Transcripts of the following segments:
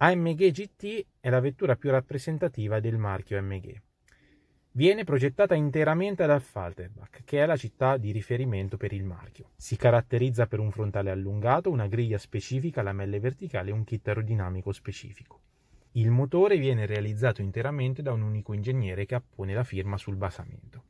AMG GT è la vettura più rappresentativa del marchio AMG. Viene progettata interamente ad Alfalterbach, che è la città di riferimento per il marchio. Si caratterizza per un frontale allungato, una griglia specifica, lamelle verticali e un kit aerodinamico specifico. Il motore viene realizzato interamente da un unico ingegnere che appone la firma sul basamento.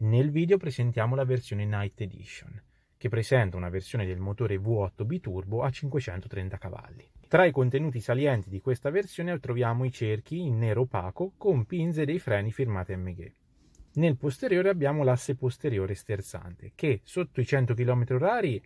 Nel video presentiamo la versione Night Edition, che presenta una versione del motore V8 biturbo a 530 cavalli. Tra i contenuti salienti di questa versione troviamo i cerchi in nero opaco con pinze dei freni firmate MG. Nel posteriore abbiamo l'asse posteriore sterzante che sotto i 100 km/h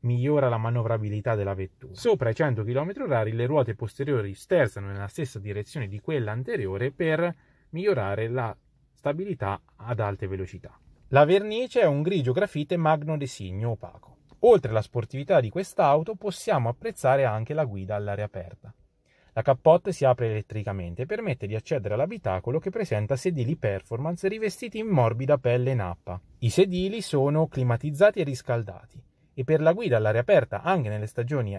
migliora la manovrabilità della vettura. Sopra i 100 km/h le ruote posteriori sterzano nella stessa direzione di quella anteriore per migliorare la stabilità ad alte velocità. La vernice è un grigio grafite magno designo opaco. Oltre alla sportività di quest'auto possiamo apprezzare anche la guida all'aria aperta. La cappotte si apre elettricamente e permette di accedere all'abitacolo che presenta sedili performance rivestiti in morbida pelle nappa. I sedili sono climatizzati e riscaldati e per la guida all'aria aperta anche nelle stagioni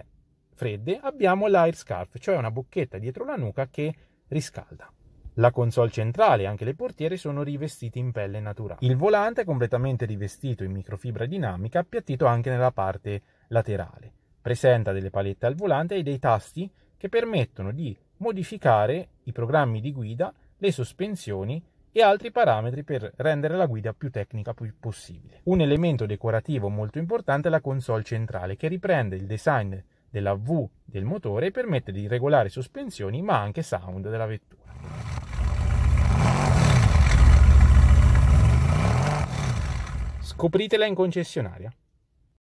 fredde abbiamo l'air scarf, cioè una bocchetta dietro la nuca che riscalda. La console centrale e anche le portiere sono rivestite in pelle naturale. Il volante è completamente rivestito in microfibra dinamica, appiattito anche nella parte laterale. Presenta delle palette al volante e dei tasti che permettono di modificare i programmi di guida, le sospensioni e altri parametri per rendere la guida più tecnica possibile. Un elemento decorativo molto importante è la console centrale che riprende il design della V del motore e permette di regolare sospensioni ma anche sound della vettura. scopritela in concessionaria.